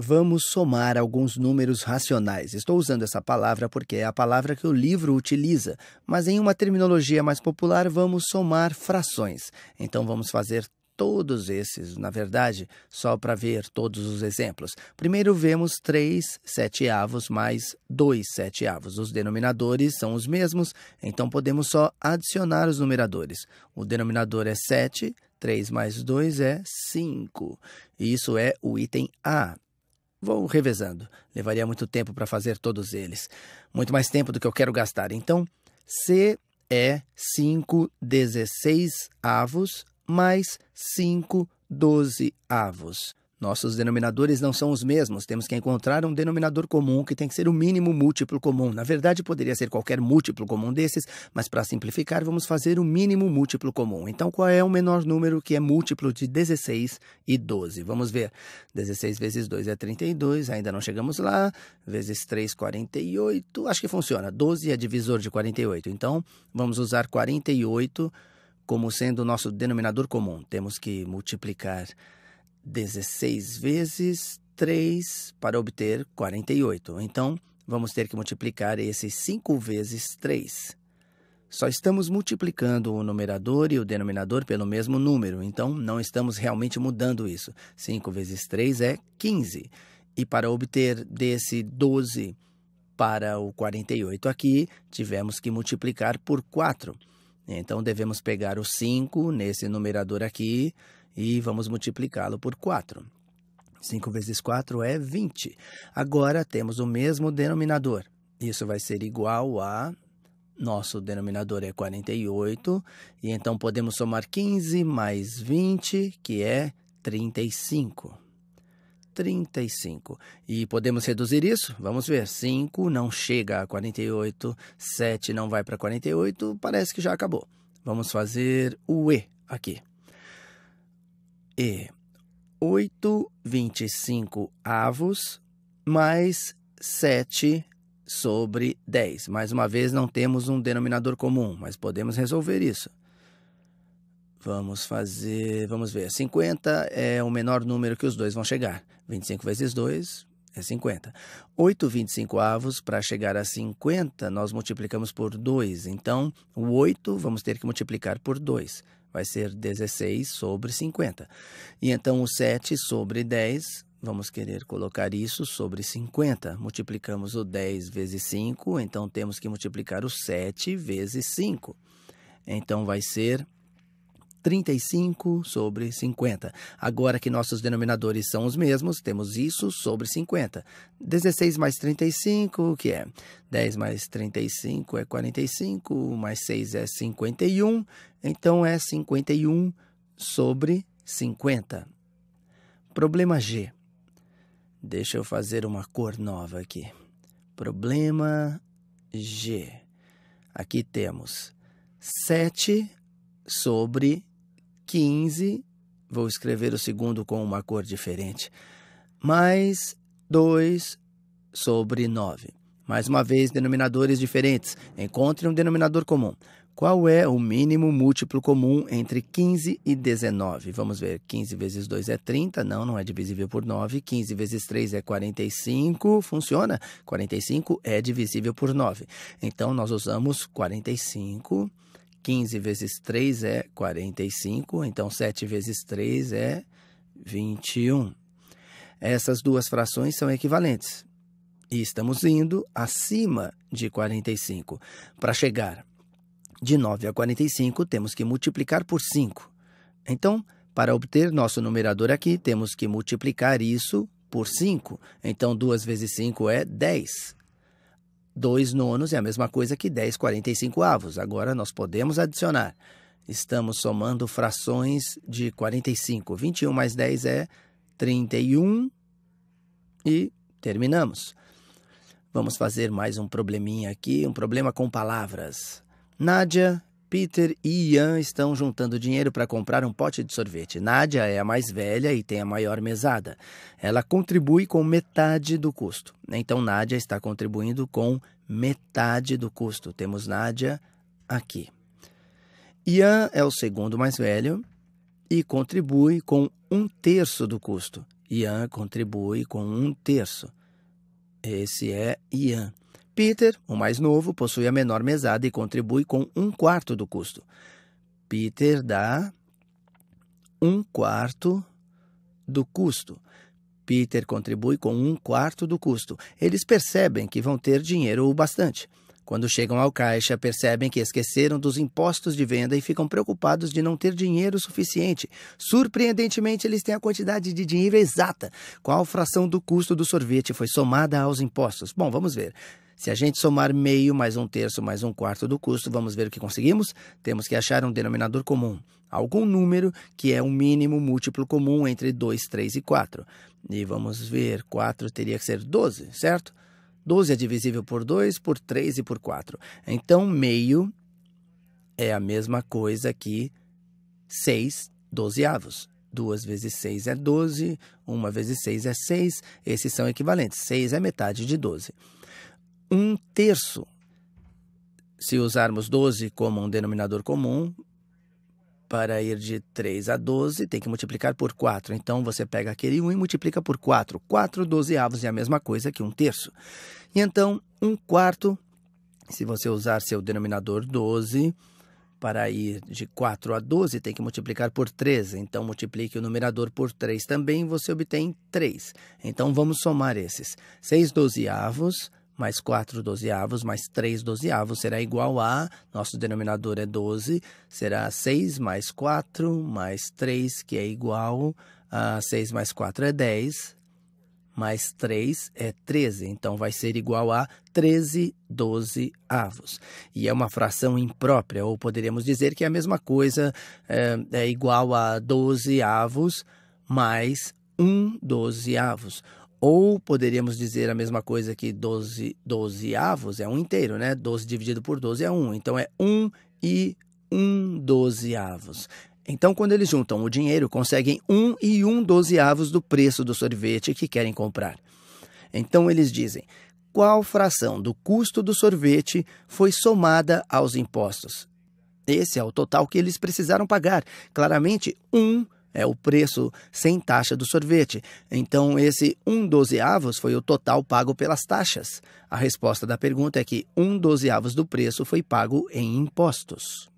Vamos somar alguns números racionais. Estou usando essa palavra porque é a palavra que o livro utiliza, mas em uma terminologia mais popular, vamos somar frações. Então vamos fazer todos esses, na verdade, só para ver todos os exemplos. Primeiro vemos 3 seteavos mais 2 seteavos. Os denominadores são os mesmos, então podemos só adicionar os numeradores. O denominador é 7, 3 mais 2 é 5. Isso é o item A. Vou revezando. Levaria muito tempo para fazer todos eles. Muito mais tempo do que eu quero gastar. Então, C é 5 16 avos mais 5 12 avos. Nossos denominadores não são os mesmos, temos que encontrar um denominador comum que tem que ser o mínimo múltiplo comum. Na verdade, poderia ser qualquer múltiplo comum desses, mas para simplificar, vamos fazer o mínimo múltiplo comum. Então, qual é o menor número que é múltiplo de 16 e 12? Vamos ver. 16 vezes 2 é 32, ainda não chegamos lá. Vezes 3, 48. Acho que funciona. 12 é divisor de 48. Então, vamos usar 48 como sendo o nosso denominador comum. Temos que multiplicar 16 vezes 3 para obter 48. Então, vamos ter que multiplicar esse 5 vezes 3. Só estamos multiplicando o numerador e o denominador pelo mesmo número, então não estamos realmente mudando isso. 5 vezes 3 é 15. E para obter desse 12 para o 48 aqui, tivemos que multiplicar por 4. Então devemos pegar o 5 nesse numerador aqui e vamos multiplicá-lo por 4. 5 vezes 4 é 20. Agora temos o mesmo denominador. Isso vai ser igual a nosso denominador é 48, e então podemos somar 15 mais 20, que é 35. 35. E podemos reduzir isso? Vamos ver. 5 não chega a 48, 7 não vai para 48, parece que já acabou. Vamos fazer o E aqui e 8 25 avos mais 7 sobre 10. Mais uma vez, não temos um denominador comum, mas podemos resolver isso. Vamos fazer, vamos ver, 50 é o menor número que os dois vão chegar. 25 vezes 2, é 50. 8 25 avos, para chegar a 50, nós multiplicamos por 2. Então, o 8 vamos ter que multiplicar por 2. Vai ser 16 sobre 50. E então, o 7 sobre 10, vamos querer colocar isso sobre 50. Multiplicamos o 10 vezes 5, então temos que multiplicar o 7 vezes 5. Então, vai ser 35 sobre 50. Agora que nossos denominadores são os mesmos, temos isso sobre 50. 16 mais 35, o que é? 10 mais 35 é 45, mais 6 é 51, então é 51 sobre 50. Problema G. Deixa eu fazer uma cor nova aqui. Problema G. Aqui temos 7 sobre 50. 15, vou escrever o segundo com uma cor diferente, mais 2 sobre 9. Mais uma vez, denominadores diferentes. Encontre um denominador comum. Qual é o mínimo múltiplo comum entre 15 e 19? Vamos ver. 15 vezes 2 é 30. Não, não é divisível por 9. 15 vezes 3 é 45. Funciona. 45 é divisível por 9. Então, nós usamos 45 15 vezes 3 é 45, então 7 vezes 3 é 21. Essas duas frações são equivalentes. E estamos indo acima de 45. Para chegar de 9 a 45, temos que multiplicar por 5. Então, para obter nosso numerador aqui, temos que multiplicar isso por 5. Então, 2 vezes 5 é 10. 2 nonos é a mesma coisa que 10 45 avos. Agora nós podemos adicionar. Estamos somando frações de 45. 21 mais 10 é 31. E terminamos. Vamos fazer mais um probleminha aqui, um problema com palavras. Nádia Peter e Ian estão juntando dinheiro para comprar um pote de sorvete. Nádia é a mais velha e tem a maior mesada. Ela contribui com metade do custo. Então, Nádia está contribuindo com metade do custo. Temos Nádia aqui. Ian é o segundo mais velho e contribui com um terço do custo. Ian contribui com um terço. Esse é Ian. Peter, o mais novo, possui a menor mesada e contribui com um quarto do custo. Peter dá um quarto do custo. Peter contribui com um quarto do custo. Eles percebem que vão ter dinheiro o bastante. Quando chegam ao caixa, percebem que esqueceram dos impostos de venda e ficam preocupados de não ter dinheiro suficiente. Surpreendentemente, eles têm a quantidade de dinheiro exata. Qual fração do custo do sorvete foi somada aos impostos? Bom, vamos ver. Se a gente somar meio mais um terço mais um quarto do custo, vamos ver o que conseguimos? Temos que achar um denominador comum. Algum número que é um mínimo múltiplo comum entre 2, 3 e 4. E vamos ver, 4 teria que ser 12, certo? 12 é divisível por 2, por 3 e por 4. Então, meio é a mesma coisa que 6 dozeavos. 2 vezes 6 é 12, 1 vezes 6 é 6, esses são equivalentes. 6 é metade de 12. 1 um terço. Se usarmos 12 como um denominador comum, para ir de 3 a 12, tem que multiplicar por 4. Então, você pega aquele 1 e multiplica por 4. 4 dozeavos é a mesma coisa que um terço. E então, 1 um quarto, se você usar seu denominador 12, para ir de 4 a 12, tem que multiplicar por 3. Então, multiplique o numerador por 3 também, você obtém 3. Então, vamos somar esses. 6 dozeavos mais 4 dozeavos mais 3 dozeavos será igual a, nosso denominador é 12, será 6 mais 4 mais 3, que é igual a 6 mais 4 é 10, mais 3 é 13, então vai ser igual a 13 dozeavos. E é uma fração imprópria, ou poderíamos dizer que é a mesma coisa, é, é igual a 12 avos mais 1 dozeavos. Ou poderíamos dizer a mesma coisa que 12, 12 avos é um inteiro, né? 12 dividido por 12 é 1. Então é 1 e 1 dozeavos. Então, quando eles juntam o dinheiro, conseguem 1 e 1 dozeavos do preço do sorvete que querem comprar. Então, eles dizem: qual fração do custo do sorvete foi somada aos impostos? Esse é o total que eles precisaram pagar. Claramente, 1 um é o preço sem taxa do sorvete. Então, esse 1 dozeavos foi o total pago pelas taxas. A resposta da pergunta é que 1 dozeavos do preço foi pago em impostos.